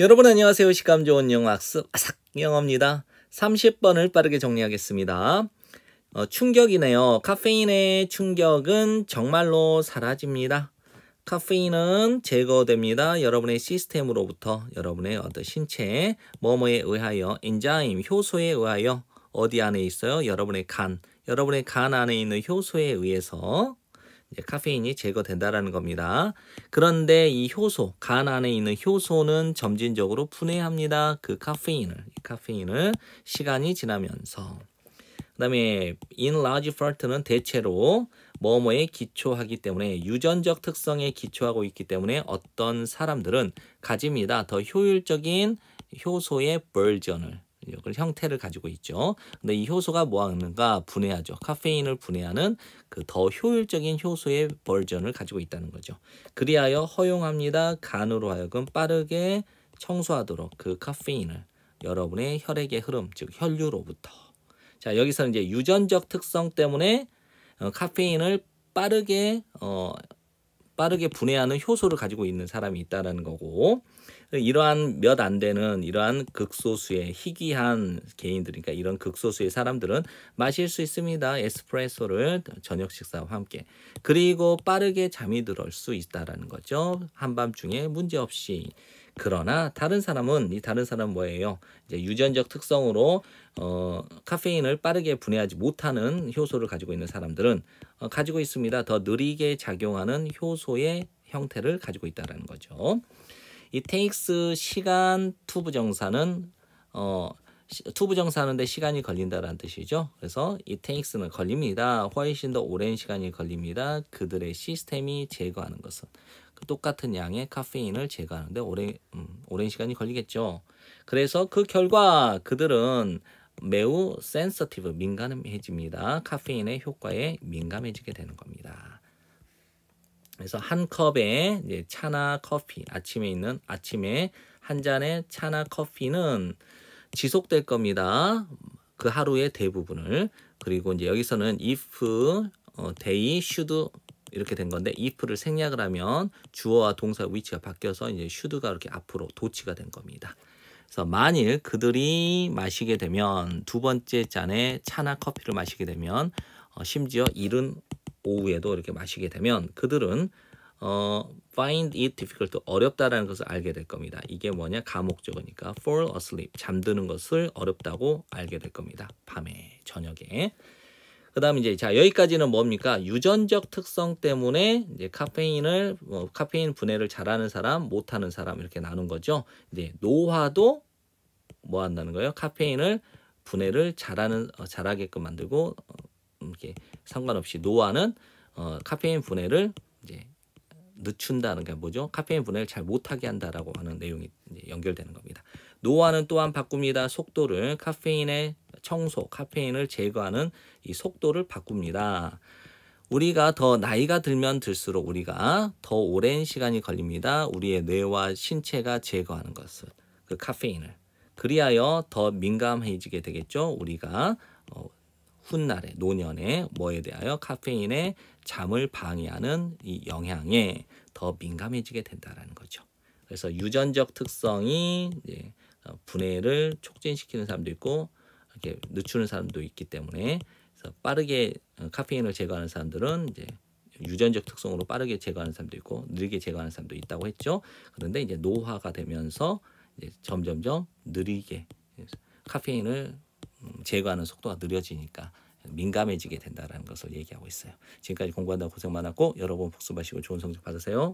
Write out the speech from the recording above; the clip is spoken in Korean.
여러분 안녕하세요. 식감 좋은 영어 학습 아삭 영어입니다. 30번을 빠르게 정리하겠습니다. 어, 충격이네요. 카페인의 충격은 정말로 사라집니다. 카페인은 제거됩니다. 여러분의 시스템으로부터 여러분의 어떤 신체, 뭐뭐에 의하여, 인자임, 효소에 의하여 어디 안에 있어요? 여러분의 간, 여러분의 간 안에 있는 효소에 의해서 카페인이 제거된다라는 겁니다. 그런데 이 효소, 간 안에 있는 효소는 점진적으로 분해합니다. 그 카페인을, 카페인을 시간이 지나면서. 그 다음에 in large part는 대체로 뭐뭐에 기초하기 때문에 유전적 특성에 기초하고 있기 때문에 어떤 사람들은 가집니다. 더 효율적인 효소의 버전을 있고요. 그 형태를 가지고 있죠. 근데 이 효소가 뭐 하는가 분해하죠. 카페인을 분해하는 그 더 효율적인 효소의 버전을 가지고 있다는 거죠. 그리하여 허용합니다. 간으로 하여금 빠르게 청소하도록 그 카페인을 여러분의 혈액의 흐름, 즉 혈류로부터. 자, 여기서 는 이제 유전적 특성 때문에 어, 카페인을 빠르게 어, 빠르게 분해하는 효소를 가지고 있는 사람이 있다라는 거고 이러한 몇 안 되는 이러한 극소수의 희귀한 개인들 그러니까 이런 극소수의 사람들은 마실 수 있습니다. 에스프레소를 저녁 식사와 함께 그리고 빠르게 잠이 들을 수 있다라는 거죠. 한밤중에 문제없이 그러나 다른 사람은 이 다른 사람은 뭐예요? 이제 유전적 특성으로 어, 카페인을 빠르게 분해하지 못하는 효소를 가지고 있는 사람들은 어, 가지고 있습니다. 더 느리게 작용하는 효소의 형태를 가지고 있다라는 거죠. 이 테이크스 시간 투부 정사는 어, 투부 정사하는데 시간이 걸린다라는 뜻이죠. 그래서 이 테이크스는 걸립니다. 훨씬 더 오랜 시간이 걸립니다. 그들의 시스템이 제거하는 것은 똑같은 양의 카페인을 제거하는데 오랜, 음, 오랜 시간이 걸리겠죠. 그래서 그 결과 그들은 매우 센서티브, 민감해집니다. 카페인의 효과에 민감해지게 되는 겁니다. 그래서 한 컵에 이제 차나 커피, 아침에 있는 아침에 한 잔의 차나 커피는 지속될 겁니다. 그 하루의 대부분을 그리고 이제 여기서는 if 어, day should 이렇게 된 건데 if를 생략을 하면 주어와 동사 위치가 바뀌어서 이제 슈드가 이렇게 앞으로 도치가 된 겁니다. 그래서 만일 그들이 마시게 되면 두 번째 잔에 차나 커피를 마시게 되면 어, 심지어 이른 오후에도 이렇게 마시게 되면 그들은 어, find it difficult 어렵다라는 것을 알게 될 겁니다. 이게 뭐냐 가목적어니까 fall asleep 잠드는 것을 어렵다고 알게 될 겁니다. 밤에 저녁에 그다음 에 이제 자 여기까지는 뭡니까 유전적 특성 때문에 이제 카페인을 뭐 카페인 분해를 잘하는 사람 못하는 사람 이렇게 나눈 거죠. 이제 노화도 뭐 한다는 거예요. 카페인을 분해를 잘하는 어, 잘하게끔 만들고 어, 이렇게 상관없이 노화는 어, 카페인 분해를 이제 늦춘다는 게 뭐죠? 카페인 분해를 잘 못하게 한다라고 하는 내용이 이제 연결되는 겁니다. 노화는 또한 바꿉니다. 속도를 카페인의 청소, 카페인을 제거하는 이 속도를 바꿉니다. 우리가 더 나이가 들면 들수록 우리가 더 오랜 시간이 걸립니다. 우리의 뇌와 신체가 제거하는 것을 그 카페인을 그리하여 더 민감해지게 되겠죠. 우리가 어, 훗날에 노년에 뭐에 대하여 카페인의 잠을 방해하는 이 영향에 더 민감해지게 된다라는 거죠. 그래서 유전적 특성이 이제 어, 분해를 촉진시키는 사람도 있고 이렇게 늦추는 사람도 있기 때문에 그래서 빠르게 어, 카페인을 제거하는 사람들은 이제 유전적 특성으로 빠르게 제거하는 사람도 있고 느리게 제거하는 사람도 있다고 했죠. 그런데 이제 노화가 되면서 이제 점점점 느리게 카페인을 음, 제거하는 속도가 느려지니까 민감해지게 된다는 것을 얘기하고 있어요. 지금까지 공부한다고 고생 많았고 여러분 복습하시고 좋은 성적 받으세요.